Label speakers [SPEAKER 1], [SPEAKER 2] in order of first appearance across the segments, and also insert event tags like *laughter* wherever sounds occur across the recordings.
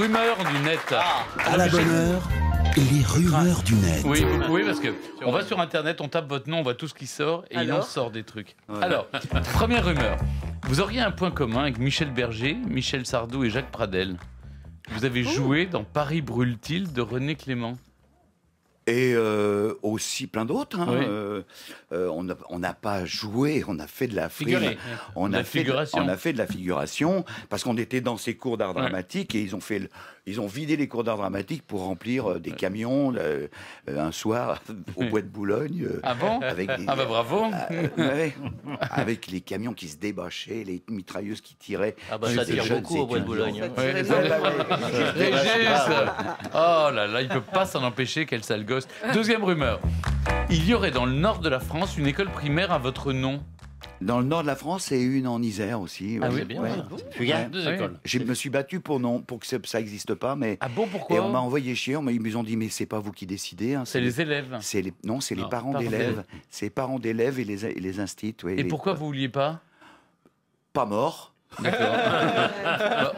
[SPEAKER 1] rumeurs du net. Ah. à la bonne heure. Les rumeurs du net. Oui, parce que on va sur Internet, on tape votre nom, on voit tout ce qui sort et il en sort des trucs. Alors, première rumeur. Vous auriez un point commun avec Michel Berger, Michel Sardou et Jacques Pradel. Vous avez joué dans Paris brûle-t-il de René Clément. Et euh,
[SPEAKER 2] aussi plein d'autres. Hein. Euh, euh, on n'a pas joué, on a fait de la figure on, a fait de, on a fait de la figuration parce qu'on était dans ces cours d'art dramatique et ils ont fait le, ils ont vidé les cours d'art dramatique pour remplir euh, des camions euh, un soir *laughs* au bois de Boulogne. Euh, ah bon Ah bah bravo *laughs* ah, Avec les camions qui se débâchaient, les mitrailleuses qui tiraient. Ah bah ça tire beaucoup au bois de Boulogne. oh
[SPEAKER 1] là là, il peut pas s'en empêcher, quel sale gosse. Deuxième rumeur. Il y aurait dans le nord de la France une école primaire à votre nom. Dans le nord de la
[SPEAKER 2] France et une en Isère aussi. Ah oui, bien. écoles. Je me suis battu pour non, pour que ça n'existe pas, mais. Ah bon, pourquoi Et on m'a envoyé chier. On ils m'ont dit mais c'est pas vous qui décidez. Hein, c'est les élèves. non, c'est les parents d'élèves. C'est les parents d'élèves et les et les instituts. Et,
[SPEAKER 1] pourquoi vous vouliez pas Pas mort. *laughs*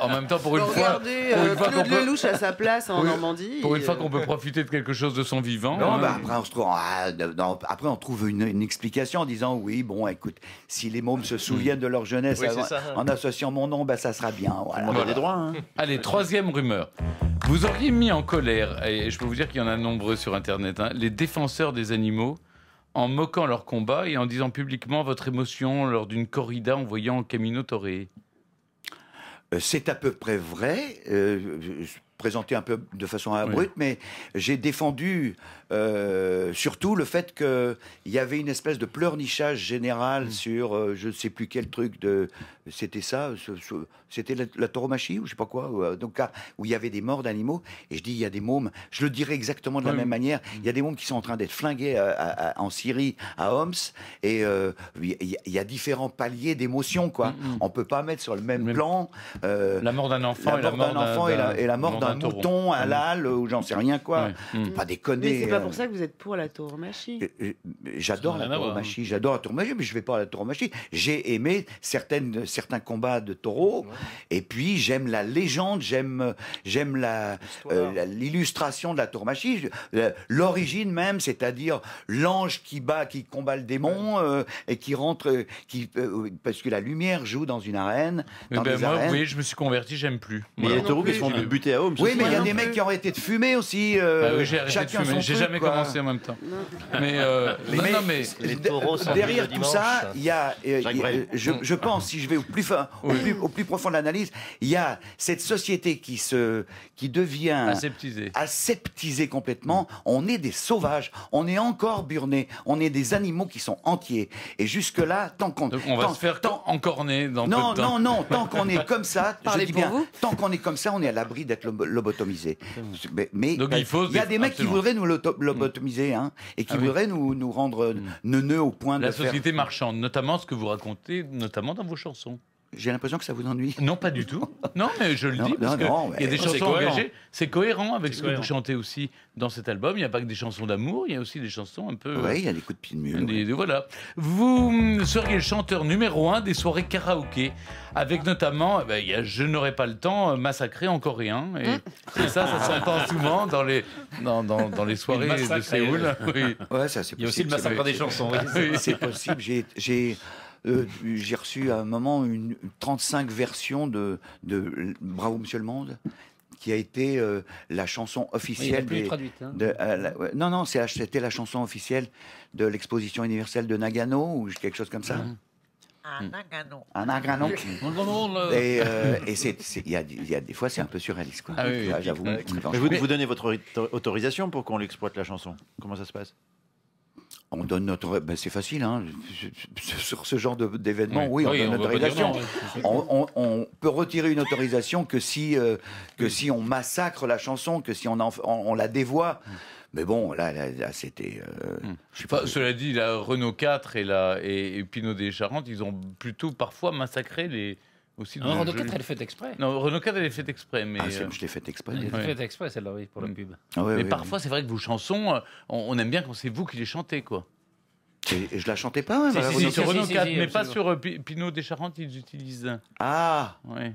[SPEAKER 1] en même temps, pour une fois. Pour euh, à sa place en Normandie. Pour une euh. fois qu'on peut profiter de quelque chose de son vivant.
[SPEAKER 2] après, on trouve, une, explication en disant oui, bon, écoute, si les mômes se souviennent de leur jeunesse en associant mon nom, bah, ça sera bien. On a droits. Hein. Allez, troisième
[SPEAKER 1] rumeur. Vous auriez mis en colère, et je peux vous dire qu'il y en a nombreux sur Internet, hein, les défenseurs des animaux en moquant leur combat et en disant publiquement votre émotion lors d'une corrida en voyant Camino Toré.
[SPEAKER 2] Euh, c'est à peu près vrai. Euh, présenté un peu de façon abrupte, mais j'ai défendu euh, surtout le fait qu'il y avait une espèce de pleurnichage général mm. sur euh, je ne sais plus quel truc de. C'était ça C'était la, tauromachie ou je sais pas quoi euh, Donc, ah, où il y avait des morts d'animaux. Et je dis, il y a des mômes, je le dirais exactement de la même manière, mm. il y a des mômes qui sont en train d'être flingués en Syrie, à Homs, et il y, a différents paliers d'émotions, quoi. Mm, On peut pas mettre sur le même, plan. la
[SPEAKER 1] mort d'un enfant, la mort d'un enfant la, et la mort d'un un, à mouton mm.
[SPEAKER 2] ou j'en sais rien quoi. Mm. Pas déconner. Mais c'est pas pour euh.
[SPEAKER 1] ça que vous êtes pour la tauromachie.
[SPEAKER 2] Hein. J'adore la tauromachie, j'adore la tauromachie, mais je vais pas à la tauromachie. J'ai aimé certaines, certains combats de taureaux, et puis j'aime la légende, j'aime, j'aime la, euh, l'illustration de la tauromachie, euh, l'origine même, c'est-à-dire l'ange qui bat, qui combat le démon et qui rentre, qui, parce que la lumière joue dans une arène. Eh dans ben, moi, vous voyez,
[SPEAKER 1] je me suis converti, j'aime plus. Mais les taureaux qui sont butés à homme. Oui, mais il y a des mecs qui ont été de euh, bah fumer aussi. j'ai J'ai jamais commencé en même temps. Mais, euh, non, mais
[SPEAKER 2] Derrière tout ça, il y a, euh, je, pense, si je vais au plus, fin- au plus, profond de l'analyse, il y a cette société qui se, qui devient aseptisée. aseptisée complètement. On est des sauvages, on est encore burnés, on est des animaux qui sont entiers. Et jusque là, tant qu'on, on va se faire
[SPEAKER 1] tant- encorner dans peu non, temps. non, non, tant qu'on est comme ça, *laughs* bien,
[SPEAKER 2] tant qu'on est comme ça, on est à l'abri
[SPEAKER 1] d'être le lobotomiser. Mais, il y a des mecs qui voudraient
[SPEAKER 2] nous mm. lobotomiser hein, et qui ah voudraient nous, nous, rendre mm. euh, neuneux au point de. La société
[SPEAKER 1] marchande, notamment ce que vous racontez, notamment dans vos chansons. J'ai l'impression que ça vous ennuie. Non, pas du tout.
[SPEAKER 2] *laughs* Non, mais je le dis parce qu'il y a des chansons engagées.
[SPEAKER 1] C'est cohérent avec ce que vous chantez aussi dans cet album. Il n'y a pas que des chansons d'amour, il y a aussi des chansons un peu. Oui, il y a des coups de pied de mule. Voilà. Vous seriez le chanteur numéro un des soirées karaoké, avec notamment, eh ben, y a Je n'aurais pas le temps, euh, Massacré en coréen. Et, hein ça, ça s'entend souvent dans les, dans, dans, les soirées de Séoul. Euh, oui. Ouais, ça, il y a aussi le massacre des chansons. *laughs* C'est possible.
[SPEAKER 2] J'ai euh, j'ai reçu à un moment une 35 versions de, de Bravo Monsieur le Monde qui a été euh, la chanson officielle. Oui, hein. de, euh, non, non, c'était la chanson officielle de l'exposition universelle de Nagano ou quelque chose comme ça.
[SPEAKER 1] Un Nagano. Un Nagano. Et,
[SPEAKER 2] il y, a des fois, c'est un peu surréaliste, quoi. Ah, ah vous, vous donnez votre autorisation pour qu'on l'exploite la chanson. Comment ça se passe on donne notre. Ben c'est facile, hein. *laughs* sur ce genre d'événement, oui. on donne notre autorisation. on, peut retirer une autorisation que si, euh, que si on massacre la chanson, que si on, on, la dévoie. Mais bon, là, c'était.
[SPEAKER 1] Euh, hmm. Cela dit, la Renault 4 et, la, et, et Pinot des Charentes, ils ont plutôt parfois massacré les, aussi non, Renault 4, elle est faite exprès. Non, Renault 4, elle est faite exprès. Mais ah, euh, je l'ai faite exprès. Elle est faite exprès, celle-là, oui, pour la pub. Ah mais parfois, c'est vrai que vos chansons, euh, on, aime bien quand c'est vous qui les chantez, quoi. Et je la chantais pas, hein, Si, sur Renault 4, mais pas sur euh, Pinot des Charentes, ils utilisent. Ah Ouais.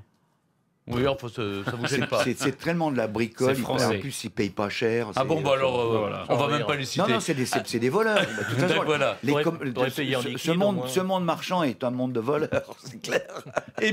[SPEAKER 1] Oui, faut ça, ça vous gêne pas. C'est
[SPEAKER 2] tellement de la bricole. En plus, ils payent pas cher. Ah bon, bah alors, euh, voilà. on va même pas les citer. Non, non, c'est des, c'est ah. des, voleurs. Bah, *laughs* ben voilà. les, ce, ce, monde, ce monde marchand est un monde de voleurs, *laughs* c'est clair. Et eh